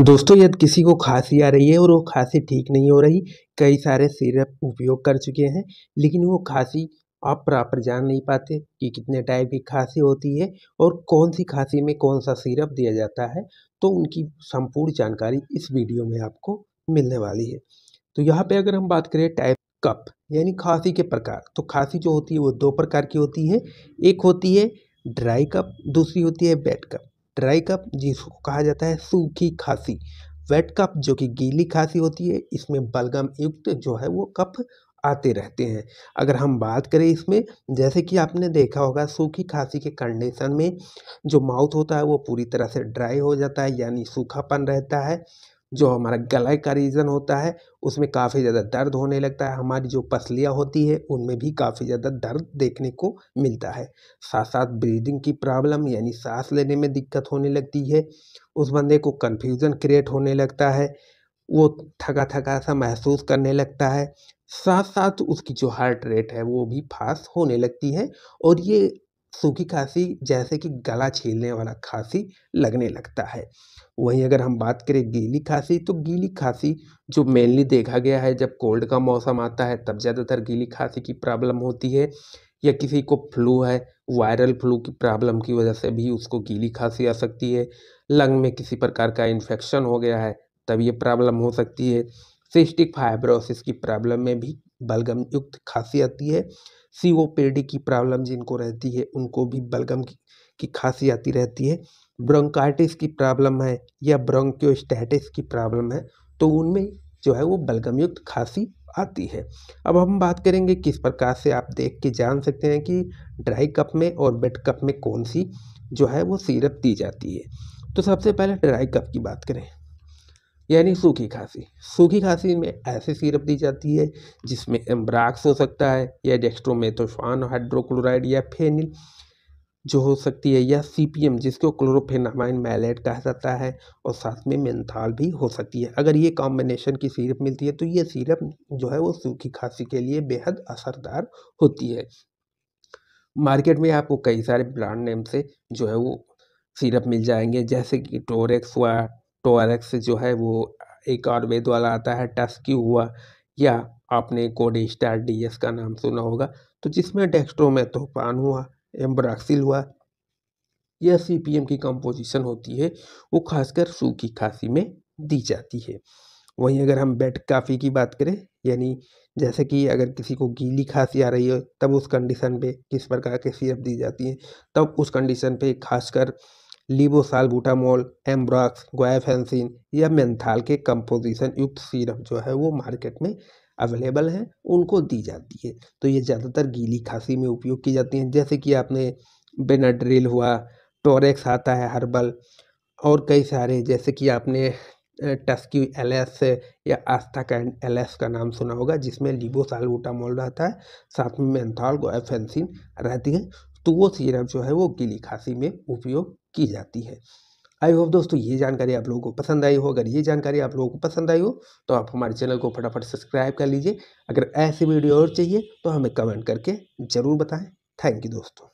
दोस्तों यदि किसी को खांसी आ रही है और वो खांसी ठीक नहीं हो रही कई सारे सिरप उपयोग कर चुके हैं लेकिन वो खांसी आप प्रॉपर जान नहीं पाते कि कितने टाइप की खांसी होती है और कौन सी खांसी में कौन सा सिरप दिया जाता है तो उनकी संपूर्ण जानकारी इस वीडियो में आपको मिलने वाली है तो यहाँ पे अगर हम बात करें टाइप कप यानी खांसी के प्रकार तो खांसी जो होती है वो दो प्रकार की होती है एक होती है ड्राई कप दूसरी होती है बेड कप ड्राई कप जिसको कहा जाता है सूखी खांसी वेट कप जो कि गीली खांसी होती है इसमें बलगम युक्त जो है वो कप आते रहते हैं अगर हम बात करें इसमें जैसे कि आपने देखा होगा सूखी खांसी के कंडीशन में जो माउथ होता है वो पूरी तरह से ड्राई हो जाता है यानी सूखापन रहता है जो हमारा गलाई का रीज़न होता है उसमें काफ़ी ज़्यादा दर्द होने लगता है हमारी जो पसलियाँ होती है उनमें भी काफ़ी ज़्यादा दर्द देखने को मिलता है साथ साथ ब्रीदिंग की प्रॉब्लम यानी सांस लेने में दिक्कत होने लगती है उस बंदे को कन्फ्यूज़न क्रिएट होने लगता है वो थका थका सा महसूस करने लगता है साथ साथ उसकी जो हार्ट रेट है वो भी फास्ट होने लगती है और ये सूखी खांसी जैसे कि गला छीलने वाला खांसी लगने लगता है वहीं अगर हम बात करें गीली खांसी तो गीली खांसी जो मेनली देखा गया है जब कोल्ड का मौसम आता है तब ज़्यादातर गीली खांसी की प्रॉब्लम होती है या किसी को फ्लू है वायरल फ्लू की प्रॉब्लम की वजह से भी उसको गीली खांसी आ सकती है लंग में किसी प्रकार का इन्फेक्शन हो गया है तब ये प्रॉब्लम हो सकती है सिस्टिक फाइब्रोसिस की प्रॉब्लम में भी बलगम युक्त खांसी आती है पेडी की प्रॉब्लम जिनको रहती है उनको भी बलगम की, की खांसी आती रहती है ब्रोंकाइटिस की प्रॉब्लम है या ब्रोंक्योस्टैटिस की प्रॉब्लम है तो उनमें जो है वो बलगम युक्त खांसी आती है अब हम बात करेंगे किस प्रकार से आप देख के जान सकते हैं कि ड्राई कप में और वेट कप में कौन सी जो है वो सीरप दी जाती है तो सबसे पहले ड्राई कप की बात करें यानी सूखी खांसी सूखी खांसी में ऐसे सिरप दी जाती है जिसमें एम्ब्राक्स हो सकता है या डेक्स्ट्रोमेथोफान हाइड्रोक्लोराइड या फेनिल जो हो सकती है या सीपीएम जिसको क्लोरोफेनामाइन मैलेट कहा जाता है और साथ में मेंथाल भी हो सकती है अगर ये कॉम्बिनेशन की सिरप मिलती है तो ये सिरप जो है वो सूखी खांसी के लिए बेहद असरदार होती है मार्केट में आपको कई सारे ब्रांड नेम से जो है वो सिरप मिल जाएंगे जैसे कि टोरेक्स हुआ टोरेक्स तो जो है वो एक आयुर्वेद वाला आता है टस्क्यू हुआ या आपने कोडेस्टार डी एस का नाम सुना होगा तो जिसमें डेक्स्ट्रोमेथोपान हुआ एम्ब्राक्सिल हुआ यह सी पी एम की कंपोजिशन होती है वो खासकर सूखी खांसी में दी जाती है वहीं अगर हम बेड काफ़ी की बात करें यानी जैसे कि अगर किसी को गीली खांसी आ रही हो तब उस कंडीशन पे किस प्रकार के सिरप दी जाती है तब उस कंडीशन पे खासकर लिबोसाल बूटामोल एम्ब्रॉक्स गोयाफेंसिन या मेंथाल के कंपोजिशन युक्त सीरप जो है वो मार्केट में अवेलेबल हैं उनको दी जाती है तो ये ज़्यादातर गीली खांसी में उपयोग की जाती हैं जैसे कि आपने बेनाड्रिल हुआ टोरेक्स आता है हर्बल और कई सारे जैसे कि आपने टस्की एल एस या आस्था का एल एस का नाम सुना होगा जिसमें लीबोसालबूटामोल रहता है साथ में मेंथॉल गोएफेंसिन रहती है तो वो सीरम जो है वो गीली खांसी में उपयोग की जाती है आई होप दोस्तों ये जानकारी आप लोगों को पसंद आई हो अगर ये जानकारी आप लोगों को पसंद आई हो तो आप हमारे चैनल को फटाफट सब्सक्राइब कर लीजिए अगर ऐसी वीडियो और चाहिए तो हमें कमेंट करके ज़रूर बताएं थैंक यू दोस्तों